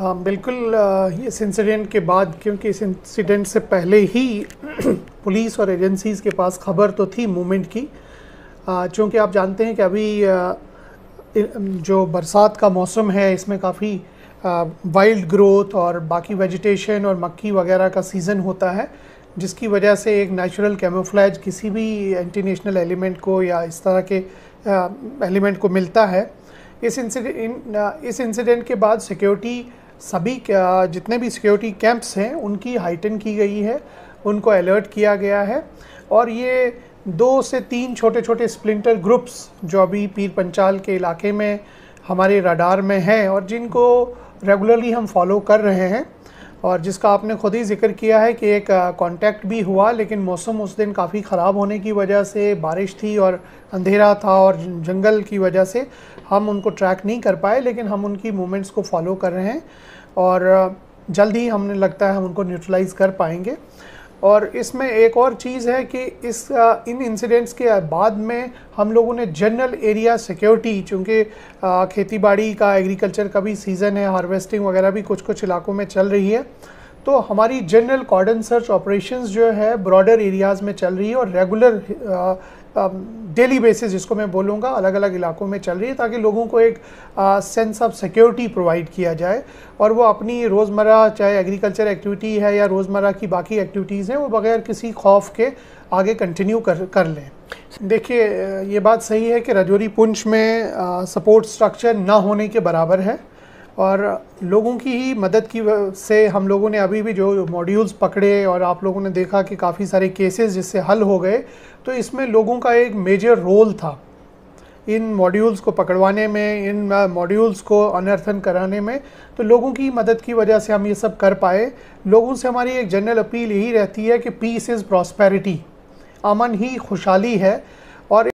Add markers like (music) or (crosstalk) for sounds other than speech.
आ, हाँ, बिल्कुल आ, इस इंसिडेंट के बाद क्योंकि इस इंसिडेंट से पहले ही (clears throat) पुलिस और एजेंसीज़ के पास खबर तो थी मूवमेंट की चूँकि आप जानते हैं कि अभी आ, जो बरसात का मौसम है इसमें काफ़ी वाइल्ड ग्रोथ और बाकी वेजिटेशन और मक्की वगैरह का सीज़न होता है जिसकी वजह से एक नेचुरल कैमोफ्लेज किसी भी एंटी एलिमेंट को या इस तरह के एलिमेंट को मिलता है इस इंसिडेंट इस इंसिडेंट के बाद सिक्योरिटी सभी जितने भी सिक्योरिटी कैंप्स हैं उनकी हाइटन की गई है उनको अलर्ट किया गया है और ये दो से तीन छोटे छोटे स्प्लिंटर ग्रुप्स जो अभी पीर पंचाल के इलाके में हमारे रडार में हैं और जिनको रेगुलरली हम फॉलो कर रहे हैं और जिसका आपने खुद ही जिक्र किया है कि एक कांटेक्ट भी हुआ लेकिन मौसम उस दिन काफ़ी ख़राब होने की वजह से बारिश थी और अंधेरा था और जंगल की वजह से हम उनको ट्रैक नहीं कर पाए लेकिन हम उनकी मूवमेंट्स को फॉलो कर रहे हैं और जल्द ही हमने लगता है हम उनको न्यूट्रलाइज़ कर पाएंगे और इसमें एक और चीज़ है कि इस इन इंसिडेंट्स के बाद में हम लोगों ने जनरल एरिया सिक्योरिटी चूँकि खेती बाड़ी का एग्रीकल्चर का भी सीज़न है हार्वेस्टिंग वगैरह भी कुछ कुछ इलाकों में चल रही है तो हमारी जनरल कॉर्डन सर्च ऑपरेशंस जो है ब्रॉडर एरियाज़ में चल रही है और रेगुलर डेली बेसिस जिसको मैं बोलूँगा अलग अलग इलाकों में चल रही है ताकि लोगों को एक सेंस ऑफ सिक्योरिटी प्रोवाइड किया जाए और वो अपनी रोज़मर्रा चाहे एग्रीकल्चर एक्टिविटी है या रोज़मर्रा की बाकी एक्टिविटीज़ हैं वो बगैर किसी खौफ के आगे कंटिन्यू कर कर लें देखिए uh, ये बात सही है कि रजौरी पुंछ में सपोर्ट स्ट्रक्चर ना होने के बराबर है और लोगों की ही मदद की से हम लोगों ने अभी भी जो मॉड्यूल्स पकड़े और आप लोगों ने देखा कि काफ़ी सारे केसेस जिससे हल हो गए तो इसमें लोगों का एक मेजर रोल था इन मॉड्यूल्स को पकड़वाने में इन मॉड्यूल्स को अनर्थन कराने में तो लोगों की मदद की वजह से हम ये सब कर पाए लोगों से हमारी एक जनरल अपील यही रहती है कि पीस इज़ प्रॉस्पेरिटी अमन ही खुशहाली है और